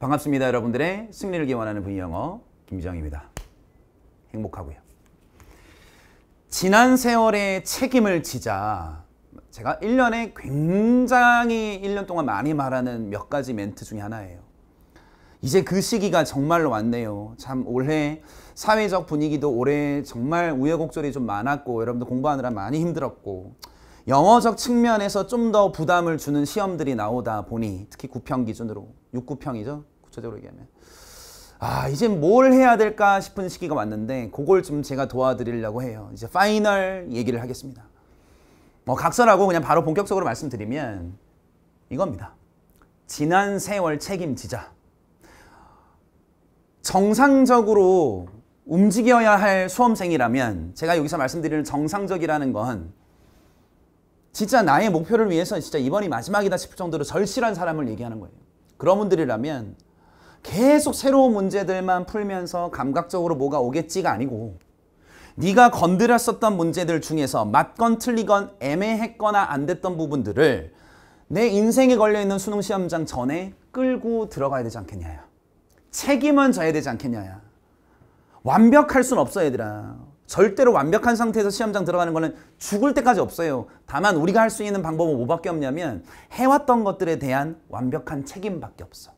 반갑습니다. 여러분들의 승리를 기원하는 분영어 김정입니다. 행복하고요. 지난 세월에 책임을 지자 제가 1년에 굉장히 1년 동안 많이 말하는 몇 가지 멘트 중에 하나예요. 이제 그 시기가 정말로 왔네요. 참 올해 사회적 분위기도 올해 정말 우여곡절이 좀 많았고 여러분들 공부하느라 많이 힘들었고 영어적 측면에서 좀 더 부담을 주는 시험들이 나오다 보니 특히 9평 기준으로 6 9평이죠 구체적으로 얘기하면 아 이제 뭘 해야 될까 싶은 시기가 왔는데 그걸 좀 제가 도와드리려고 해요. 이제 파이널 얘기를 하겠습니다. 뭐 각설하고 그냥 바로 본격적으로 말씀드리면 이겁니다. 지난 세월 책임지자. 정상적으로 움직여야 할 수험생이라면 제가 여기서 말씀드리는 정상적이라는 건 진짜 나의 목표를 위해서 진짜 이번이 마지막이다 싶을 정도로 절실한 사람을 얘기하는 거예요. 그런 분들이라면 계속 새로운 문제들만 풀면서 감각적으로 뭐가 오겠지가 아니고 네가 건드렸었던 문제들 중에서 맞건 틀리건 애매했거나 안 됐던 부분들을 내 인생에 걸려있는 수능 시험장 전에 끌고 들어가야 되지 않겠냐야. 책임은 져야 되지 않겠냐야. 완벽할 순 없어 얘들아. 절대로 완벽한 상태에서 시험장 들어가는 거는 죽을 때까지 없어요. 다만 우리가 할 수 있는 방법은 뭐밖에 없냐면 해왔던 것들에 대한 완벽한 책임밖에 없어.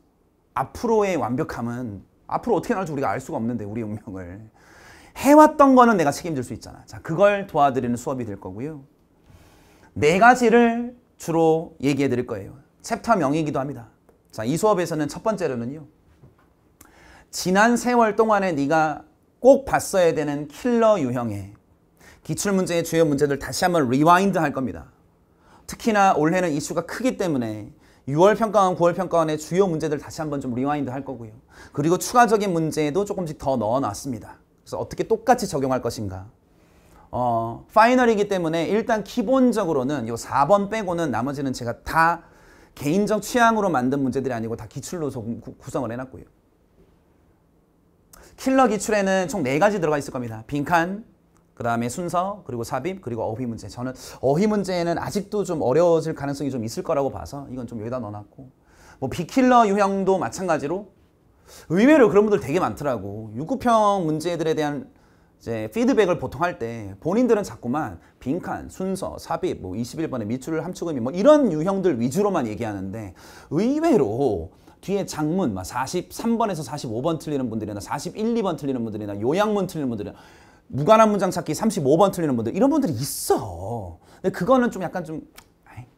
앞으로의 완벽함은 앞으로 어떻게 나올지 우리가 알 수가 없는데 우리 운명을. 해왔던 거는 내가 책임질 수 있잖아. 자, 그걸 도와드리는 수업이 될 거고요. 네 가지를 주로 얘기해 드릴 거예요. 챕터 명이기도 합니다. 자, 이 수업에서는 첫 번째로는요. 지난 세월 동안에 네가 꼭 봤어야 되는 킬러 유형의 기출문제의 주요 문제들 다시 한번 리와인드 할 겁니다. 특히나 올해는 이슈가 크기 때문에 6월 평가원, 9월 평가원의 주요 문제들 다시 한번 좀 리와인드 할 거고요. 그리고 추가적인 문제도 조금씩 더 넣어놨습니다. 그래서 어떻게 똑같이 적용할 것인가. 어, 파이널이기 때문에 일단 기본적으로는 요 4번 빼고는 나머지는 제가 다 개인적 취향으로 만든 문제들이 아니고 다 기출로 구성을 해놨고요. 킬러 기출에는 총 네가지 들어가 있을 겁니다. 빈칸, 그 다음에 순서, 그리고 삽입, 그리고 어휘 문제. 저는 어휘 문제는 아직도 좀 어려워질 가능성이 좀 있을 거라고 봐서 이건 좀 여기다 넣어놨고 뭐 비킬러 유형도 마찬가지로 의외로 그런 분들 되게 많더라고. 유급형 문제들에 대한 이제 피드백을 보통 할 때 본인들은 자꾸만 빈칸, 순서, 삽입, 뭐 21번의 밑줄, 함축음이 뭐 이런 유형들 위주로만 얘기하는데 의외로 뒤에 장문 막 43번에서 45번 틀리는 분들이나 41, 2번 틀리는 분들이나 요양문 틀리는 분들이나 무관한 문장 찾기 35번 틀리는 분들 이런 분들이 있어. 근데 그거는 좀 약간 좀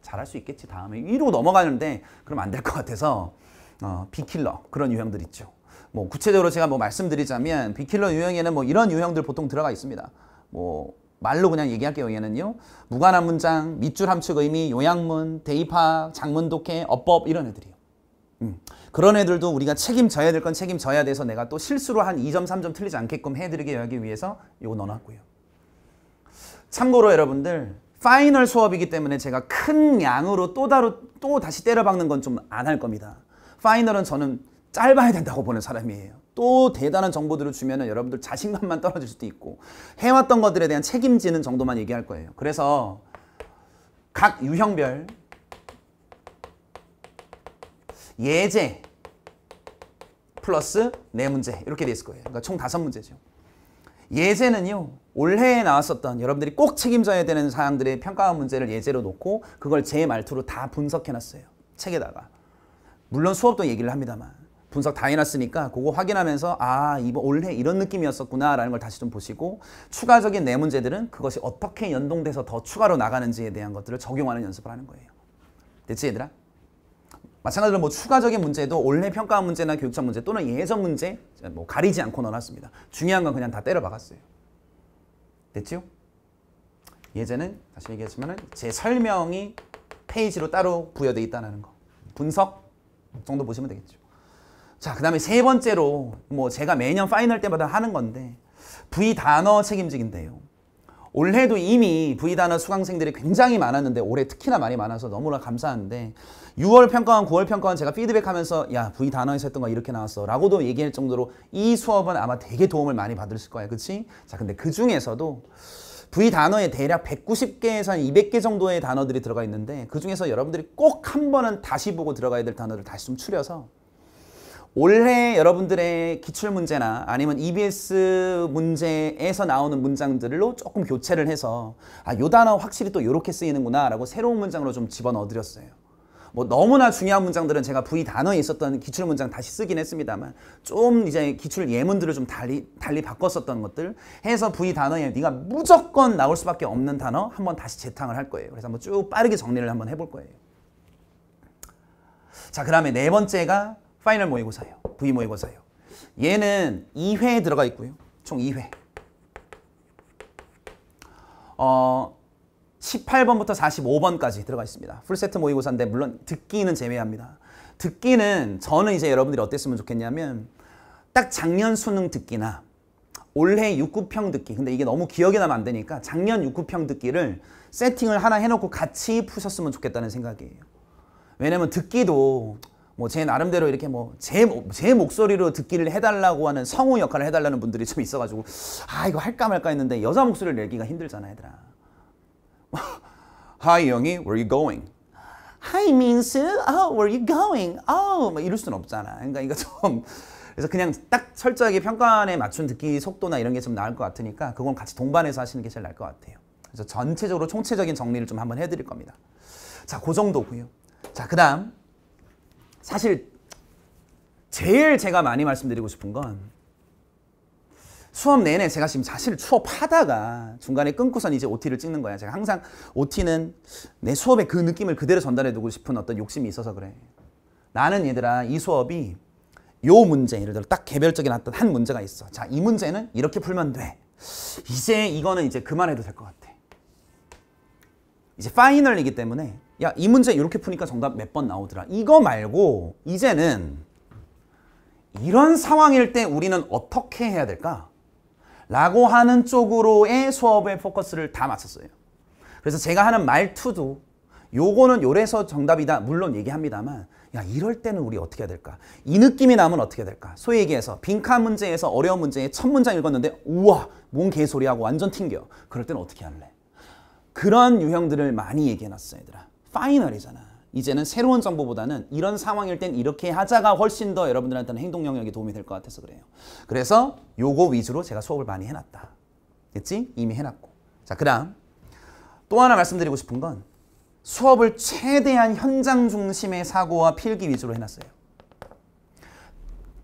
잘할 수 있겠지 다음에 위로 넘어가는데 그럼 안 될 것 같아서 어, 비킬러 그런 유형들 있죠. 뭐 구체적으로 제가 뭐 말씀드리자면 비킬러 유형에는 뭐 이런 유형들 보통 들어가 있습니다. 뭐 말로 그냥 얘기할게요. 얘는요. 무관한 문장, 밑줄 함축 의미, 요양문, 대입학, 장문 독해, 어법 이런 애들이에요. 그런 애들도 우리가 책임져야 될 건 책임져야 돼서 내가 또 실수로 한 2점, 3점 틀리지 않게끔 해드리게 하기 위해서 이거 넣어놨고요. 참고로 여러분들 파이널 수업이기 때문에 제가 큰 양으로 또, 다루, 또 다시 때려박는 건 좀 안 할 겁니다. 파이널은 저는 짧아야 된다고 보는 사람이에요. 또 대단한 정보들을 주면 여러분들 자신감만 떨어질 수도 있고 해왔던 것들에 대한 책임지는 정도만 얘기할 거예요. 그래서 각 유형별 예제 플러스 네문제 이렇게 돼 있을 거예요. 그러니까 총 다섯 문제죠. 예제는요. 올해에 나왔었던 여러분들이 꼭 책임져야 되는 사항들의 평가와 문제를 예제로 놓고 그걸 제 말투로 다 분석해놨어요. 책에다가. 물론 수업도 얘기를 합니다만 분석 다 해놨으니까 그거 확인하면서 아 이번 올해 이런 느낌이었었구나 라는 걸 다시 좀 보시고 추가적인 내 네 문제들은 그것이 어떻게 연동돼서 더 추가로 나가는지에 대한 것들을 적용하는 연습을 하는 거예요. 됐지 얘들아? 마찬가지로 뭐 추가적인 문제도 원래 평가 문제나 교육청 문제 또는 예전 문제 뭐 가리지 않고 넣어놨습니다. 중요한 건 그냥 다 때려 박았어요. 됐죠? 예제는 다시 얘기하지만 제 설명이 페이지로 따로 부여되어 있다는 거. 분석 정도 보시면 되겠죠. 자, 그 다음에 세 번째로 뭐 제가 매년 파이널 때마다 하는 건데 V 단어 책임직인데요 올해도 이미 V 단어 수강생들이 굉장히 많았는데 올해 특히나 많이 많아서 너무나 감사한데 6월 평가원, 9월 평가원 제가 피드백하면서 야 V 단어에서 했던 거 이렇게 나왔어 라고도 얘기할 정도로 이 수업은 아마 되게 도움을 많이 받으실 거예요 그치? 자 근데 그 중에서도 V 단어에 대략 190개에서 한 200개 정도의 단어들이 들어가 있는데 그 중에서 여러분들이 꼭 한 번은 다시 보고 들어가야 될 단어를 다시 좀 추려서 올해 여러분들의 기출문제나 아니면 EBS 문제에서 나오는 문장들로 조금 교체를 해서 아, 요 단어 확실히 또 이렇게 쓰이는구나 라고 새로운 문장으로 좀 집어넣어드렸어요. 뭐 너무나 중요한 문장들은 제가 V 단어에 있었던 기출 문장 다시 쓰긴 했습니다만 좀 이제 기출 예문들을 좀 달리 달리 바꿨었던 것들 해서 V 단어에 네가 무조건 나올 수밖에 없는 단어 한번 다시 재탕을 할 거예요. 그래서 한번 쭉 빠르게 정리를 한번 해볼 거예요. 자, 그다음에 네 번째가 파이널 모의고사예요. V 모의고사예요. 얘는 2회에 들어가 있고요. 총 2회. 어, 18번부터 45번까지 들어가 있습니다. 풀세트 모의고사인데 물론 듣기는 제외합니다. 듣기는 저는 이제 여러분들이 어땠으면 좋겠냐면 딱 작년 수능 듣기나 올해 6급평 듣기 근데 이게 너무 기억에 나면안 되니까 작년 6급평 듣기를 세팅을 하나 해놓고 같이 푸셨으면 좋겠다는 생각이에요. 왜냐면 듣기도 뭐제 나름대로 이렇게 뭐 제 제 목소리로 듣기를 해달라고 하는 성우 역할을 해달라는 분들이 좀 있어가지고 아 이거 할까 말까 했는데 여자 목소리를 내기가 힘들잖아 얘들아. Hi 영이 where you going? Hi 민수, oh where you going? Oh 막 뭐 이럴 순 없잖아. 그러니까 이거 좀 그래서 그냥 딱 철저하게 평가에 안 맞춘 듣기 속도나 이런 게 좀 나을 것 같으니까 그건 같이 동반해서 하시는 게 제일 나을 것 같아요. 그래서 전체적으로 총체적인 정리를 좀 한번 해드릴 겁니다. 자, 그 정도고요. 자, 그 다음 사실 제일 제가 많이 말씀드리고 싶은 건 수업 내내 제가 지금 사실 수업하다가 중간에 끊고선 이제 OT를 찍는 거야. 제가 항상 OT는 내 수업의 그 느낌을 그대로 전달해두고 싶은 어떤 욕심이 있어서 그래. 나는 얘들아 이 수업이 요 문제 예를 들어 딱 개별적인 어떤 한 문제가 있어. 자 이 문제는 이렇게 풀면 돼. 이제 이거는 이제 그만해도 될 것 같아. 이제 파이널이기 때문에 야, 이 문제 이렇게 푸니까 정답 몇 번 나오더라. 이거 말고 이제는 이런 상황일 때 우리는 어떻게 해야 될까? 라고 하는 쪽으로의 수업의 포커스를 다 맞췄어요. 그래서 제가 하는 말투도 요거는 요래서 정답이다 물론 얘기합니다만 야 이럴 때는 우리 어떻게 해야 될까? 이 느낌이 나면 어떻게 해야 될까? 소위 얘기해서 빈칸 문제에서 어려운 문제에 첫 문장 읽었는데 우와 뭔 개소리하고 완전 튕겨. 그럴 때는 어떻게 할래? 그런 유형들을 많이 얘기해놨어 요 얘들아. 파이널이잖아. 이제는 새로운 정보보다는 이런 상황일 땐 이렇게 하자가 훨씬 더 여러분들한테는 행동 영역에 도움이 될 것 같아서 그래요. 그래서 요거 위주로 제가 수업을 많이 해놨다. 됐지? 이미 해놨고. 자, 그 다음 또 하나 말씀드리고 싶은 건 수업을 최대한 현장 중심의 사고와 필기 위주로 해놨어요.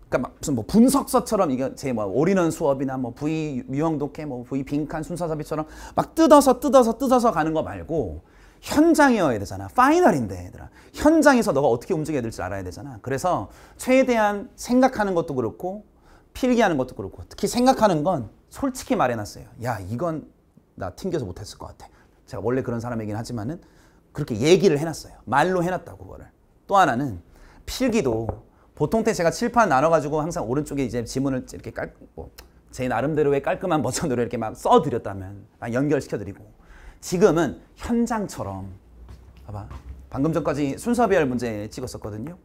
그니까 무슨 뭐 분석서처럼 이게 제뭐 올인원 수업이나 뭐 V 유형 독해 뭐 V 빈칸 순서 삽입처럼 막 뜯어서 뜯어서 뜯어서 가는 거 말고 현장이어야 되잖아. 파이널인데 얘들아. 현장에서 너가 어떻게 움직여야 될지 알아야 되잖아. 그래서 최대한 생각하는 것도 그렇고 필기하는 것도 그렇고 특히 생각하는 건 솔직히 말해놨어요. 야 이건 나 튕겨서 못했을 것 같아. 제가 원래 그런 사람이긴 하지만은 그렇게 얘기를 해놨어요. 말로 해놨다고 그거를. 또 하나는 필기도 보통 때 제가 칠판 나눠가지고 항상 오른쪽에 이제 지문을 이렇게 깔, 뭐, 제 나름대로의 깔끔한 버전으로 이렇게 막 써드렸다면 연결시켜드리고 지금은 현장처럼 봐봐. 방금 전까지 순서배열 문제 찍었었거든요.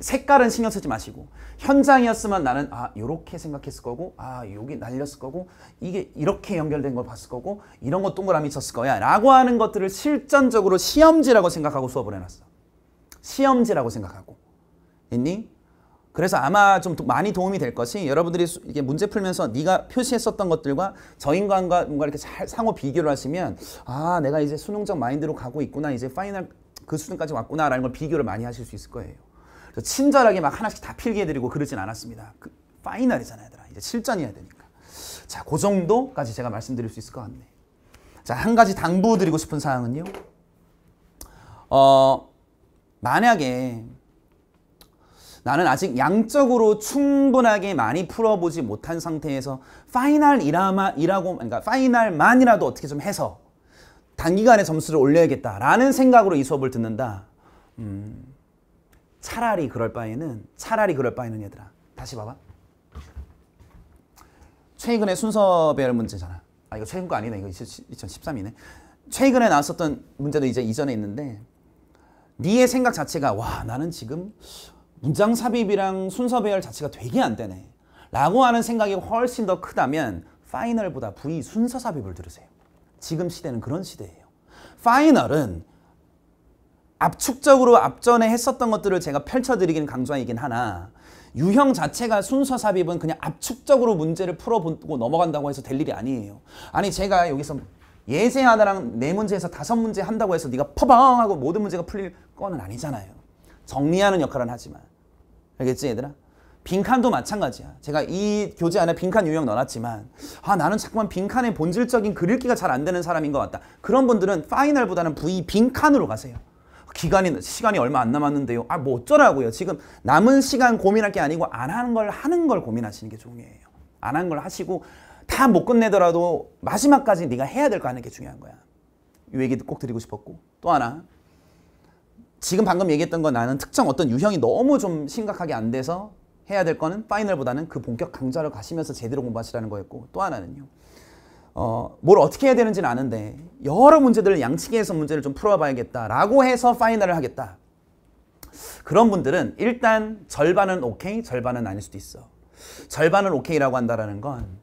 색깔은 신경 쓰지 마시고 현장이었으면 나는 아 요렇게 생각했을 거고 아 여기 날렸을 거고 이게 이렇게 연결된 걸 봤을 거고 이런 거 동그라미 쳤을 거야 라고 하는 것들을 실전적으로 시험지라고 생각하고 수업을 해놨어 시험지라고 생각하고 있니? 그래서 아마 좀 많이 도움이 될 것이 여러분들이 이게 문제 풀면서 네가 표시했었던 것들과 저인간과 뭔가 이렇게 잘 상호 비교를 하시면 아 내가 이제 수능적 마인드로 가고 있구나 이제 파이널 그 수준까지 왔구나라는 걸 비교를 많이 하실 수 있을 거예요. 친절하게 막 하나씩 다 필기해드리고 그러진 않았습니다. 그 파이널이잖아요, 얘들아. 이제 실전이어야 되니까. 자, 그 정도까지 제가 말씀드릴 수 있을 것 같네. 자, 한 가지 당부드리고 싶은 사항은요. 어, 만약에 나는 아직 양적으로 충분하게 많이 풀어보지 못한 상태에서 파이널이라고 그러니까 파이널만이라도 어떻게 좀 해서 단기간에 점수를 올려야겠다라는 생각으로 이 수업을 듣는다. 음, 차라리 그럴 바에는 차라리 그럴 바에는 얘들아 다시 봐봐. 최근에 순서별 문제잖아. 아 이거 최근 거 아니네. 이거 2013이네. 최근에 나왔었던 문제도 이제 이전에 있는데 니의 생각 자체가 와 나는 지금 문장 삽입이랑 순서 배열 자체가 되게 안 되네 라고 하는 생각이 훨씬 더 크다면 파이널보다 V 순서 삽입을 들으세요 지금 시대는 그런 시대예요 파이널은 압축적으로 앞전에 했었던 것들을 제가 펼쳐드리기는 강조하긴 하나 유형 자체가 순서 삽입은 그냥 압축적으로 문제를 풀어보고 넘어간다고 해서 될 일이 아니에요 아니 제가 여기서 예제 하나랑 네 문제에서 다섯 문제 한다고 해서 네가 퍼방 하고 모든 문제가 풀릴 거는 아니잖아요 정리하는 역할은 하지만 알겠지 얘들아? 빈칸도 마찬가지야. 제가 이 교재 안에 빈칸 유형 넣어놨지만 아 나는 자꾸만 빈칸의 본질적인 글읽기가 잘 안 되는 사람인 것 같다. 그런 분들은 파이널보다는 V 빈칸으로 가세요. 기간이 시간이 얼마 안 남았는데요. 아 뭐 어쩌라고요. 지금 남은 시간 고민할 게 아니고 안 하는 걸 하는 걸 고민하시는 게 중요해요. 안 한 걸 하시고 다 못 끝내더라도 마지막까지 네가 해야 될 거 하는 게 중요한 거야. 이 얘기도 꼭 드리고 싶었고 또 하나 지금 방금 얘기했던 건 나는 특정 어떤 유형이 너무 좀 심각하게 안 돼서 해야 될 거는 파이널보다는 그 본격 강좌를 가시면서 제대로 공부하시라는 거였고 또 하나는요. 어, 뭘 어떻게 해야 되는지는 아는데 여러 문제들을 양치기해서 문제를 좀 풀어봐야겠다라고 해서 파이널을 하겠다. 그런 분들은 일단 절반은 오케이, 절반은 아닐 수도 있어. 절반은 오케이라고 한다라는 건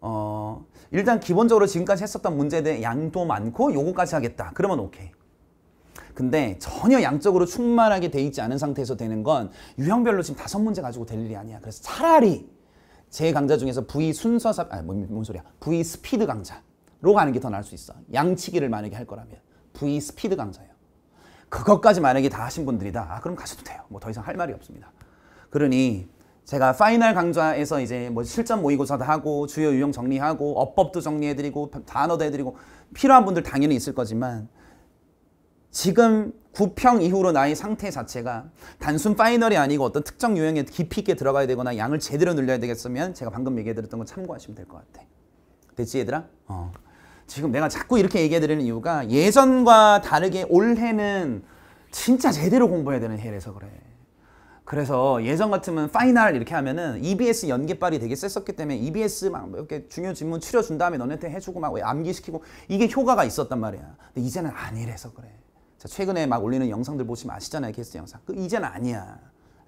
어, 일단 기본적으로 지금까지 했었던 문제에 대한 양도 많고 요거까지 하겠다. 그러면 오케이. 근데 전혀 양적으로 충만하게 돼 있지 않은 상태에서 되는 건 유형별로 지금 다섯 문제 가지고 될 일이 아니야. 그래서 차라리 제 강좌 중에서 V 순서사 아니 뭔, 뭔 소리야. V 스피드 강좌로 가는 게 더 나을 수 있어. 양치기를 만약에 할 거라면 V 스피드 강좌예요. 그것까지 만약에 다 하신 분들이다. 아, 그럼 가셔도 돼요. 뭐 더 이상 할 말이 없습니다. 그러니 제가 파이널 강좌에서 이제 뭐 실전 모의고사도 하고 주요 유형 정리하고 어법도 정리해드리고 단어도 해드리고 필요한 분들 당연히 있을 거지만 지금 9평 이후로 나의 상태 자체가 단순 파이널이 아니고 어떤 특정 유형에 깊이 있게 들어가야 되거나 양을 제대로 늘려야 되겠으면 제가 방금 얘기해드렸던 거 참고하시면 될 것 같아. 됐지 얘들아? 어. 지금 내가 자꾸 이렇게 얘기해드리는 이유가 예전과 다르게 올해는 진짜 제대로 공부해야 되는 해라서 그래. 그래서 예전 같으면 파이널 이렇게 하면은 EBS 연계빨이 되게 셌었기 때문에 EBS 막 이렇게 중요 질문 추려준 다음에 너네한테 해주고 막 암기시키고 이게 효과가 있었단 말이야. 근데 이제는 아니래서 그래. 최근에 막 올리는 영상들 보시면 아시잖아요. 게스트 영상. 그 이젠 아니야.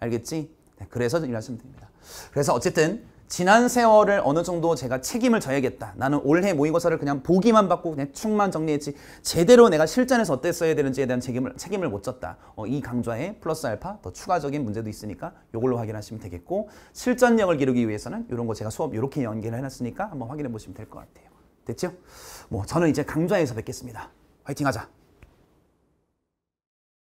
알겠지? 네, 그래서 일하시면 됩니다. 그래서 어쨌든 지난 세월을 어느 정도 제가 책임을 져야겠다. 나는 올해 모의고사를 그냥 보기만 받고 그냥 축만 정리했지 제대로 내가 실전에서 어땠어야 되는지에 대한 책임을 책임을 못 졌다. 어, 이 강좌에 플러스 알파 더 추가적인 문제도 있으니까 이걸로 확인하시면 되겠고 실전력을 기르기 위해서는 이런 거 제가 수업 이렇게 연계를 해놨으니까 한번 확인해 보시면 될 것 같아요. 됐죠? 뭐 저는 이제 강좌에서 뵙겠습니다. 화이팅하자.